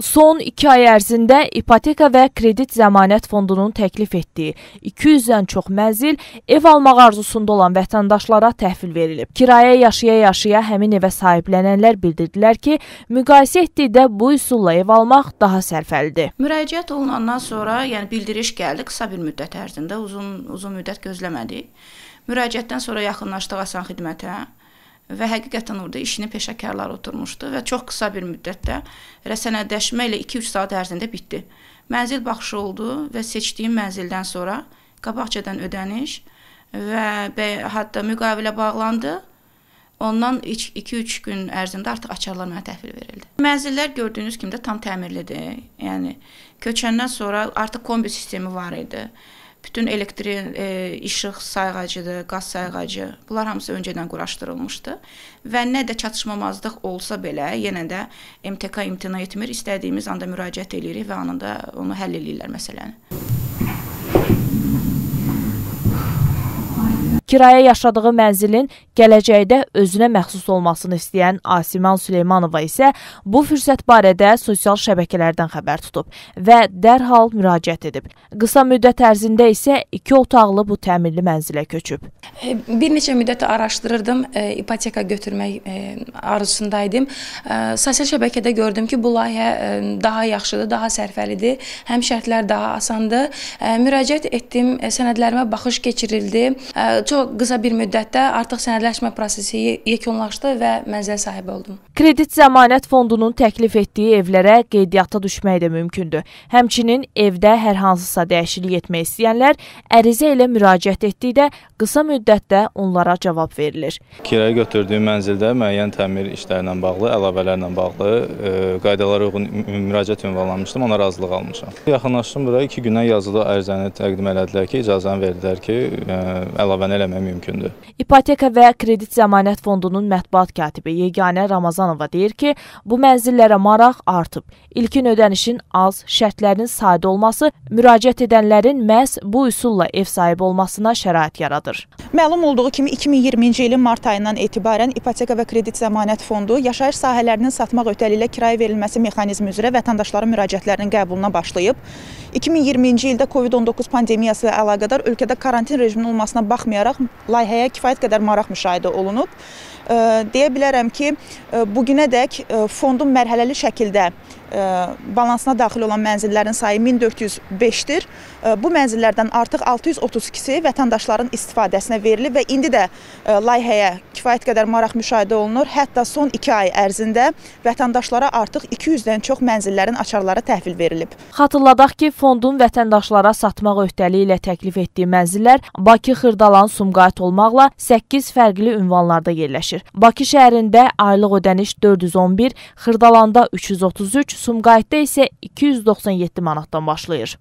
Son 2 ay ərzində ipoteka və kredit zəmanət fondunun təklif etdiyi 200-dən çox mənzil ev almaq arzusunda olan vətəndaşlara təhvil verilib. Kirayə yaşaya-yaşaya həmin evə sahiblənənlər bildirdilər ki, müqayisə etdikdə bu üsulla ev almaq daha sərfəlidir. Müraciət olunandan sonra, yəni bildiriş gəldi qısa bir müddət ərzində, uzun uzun müddət gözləmədik. Müraciətdən sonra yaxınlaşdıq Asan xidmətə və həqiqətən orada işini peşəkarlar oturmuşdu və çox qısa bir müddətdə rəsənədləşmə ilə 2-3 saat ərzində bitdi. Mənzil baxışı oldu və seçdiyim mənzildən sonra qabaqcadan ödəniş və hətta müqavilə bağlandı. Ondan 2-3 gün ərzində artıq açarlar mənə təhvil verildi. Mənzillər gördüyünüz kimi də tam təmirlidir. Yəni köçəndən sonra artıq kombi sistemi var idi bütün elektrin, e, işıq sayğacıdır, qaz sayğacı. Bunlar hamısı öncədən quraşdırılmışdı və nə də çatışmamazlıq olsa belə, yenə də MTK imtina etmir, istədiyimiz anda müraciət eləyirik və anında onu həll eləyirlər məsələni. kirayə yaşadığı mənzilin gələcəkdə özünə məxsus olmasını istəyən Asiman Süleymanova isə bu fürsət barədə sosial şəbəkələrdən xəbər tutub və dərhal müraciət edib. Qısa müddət ərzində isə 2 otaqlı bu təmirli mənzilə köçüb. E, bir neçə müddət araşdırırdım, e, ipoteka götürmək e, arzusunda idim. Sosial şəbəkədə gördüm ki, bu layihə daha yaxşıdır, daha sərfəlidir, həm şərtlər daha asandır. Müraciət etdim, sənədlərimə baxış keçirildi. Çox qısa bir müddətdə artıq sənədləşmə prosesi yekunlaşdı və mənzil sahibi oldum. Kredit Zəmanət Fondunun təklif etdiyi evlərə qeydiyyata düşmək də mümkündür. Həmçinin evdə hər hansısa dəyişiklik etmək istəyənlər ərizə ilə müraciət etdikdə qısa müddətdə onlara cavab verilir. Kirayə götürdüyüm mənzildə müəyyən təmir işləri ilə bağlı, əlavələrlə bağlı ə, e, qaydalara uyğun müraciət ünvanlamışdım, ona razılıq almışam. Yaxınlaşdım bura 2 gündən yazılı ərizəni təqdim elədilər ki, icazəni verdilər ki, ə, e, əlavəni eləmək ödəmək mümkündür. İpoteka və Kredit Zəmanət Fondunun mətbuat katibi Yeganə Ramazanova deyir ki, bu mənzillərə maraq artıb. İlkin ödənişin az, şərtlərin sadə olması müraciət edənlərin məhz bu üsulla ev sahibi olmasına şərait yaradır. Məlum olduğu kimi 2020-ci ilin mart ayından etibarən İpoteka və Kredit Zəmanət Fondu yaşayış sahələrinin satmaq ötəli ilə kirayə verilməsi mexanizmi üzrə vətəndaşların müraciətlərinin qəbuluna başlayıb. 2020-ci ildə COVID-19 pandemiyası ilə əlaqədar ölkədə karantin rejimin olmasına baxmayaraq layihəyə kifayət qədər maraq müşahidə olunub. Deyə bilərəm ki, bugünə dək fondun mərhələli şəkildə balansına daxil olan mənzillərin sayı 1405-dir. Bu mənzillərdən artıq 632-si vətəndaşların istifadəsinə verilib və indi də layihəyə kifayət qədər maraq müşahidə olunur. Hətta son 2 ay ərzində vətəndaşlara artıq 200-dən çox mənzillərin açarları təhvil verilib. Xatırladaq ki, fondun vətəndaşlara satmaq öhdəliyi ilə təklif etdiyi mənzillər Bakı, Xırdalan, Sumqayıt olmaqla 8 fərqli ünvanlarda yerləşir. Bakı şəhərində aylıq ödəniş 411, Xırdalanda 333, Sumqayıtda isə 297 manatdan başlayır.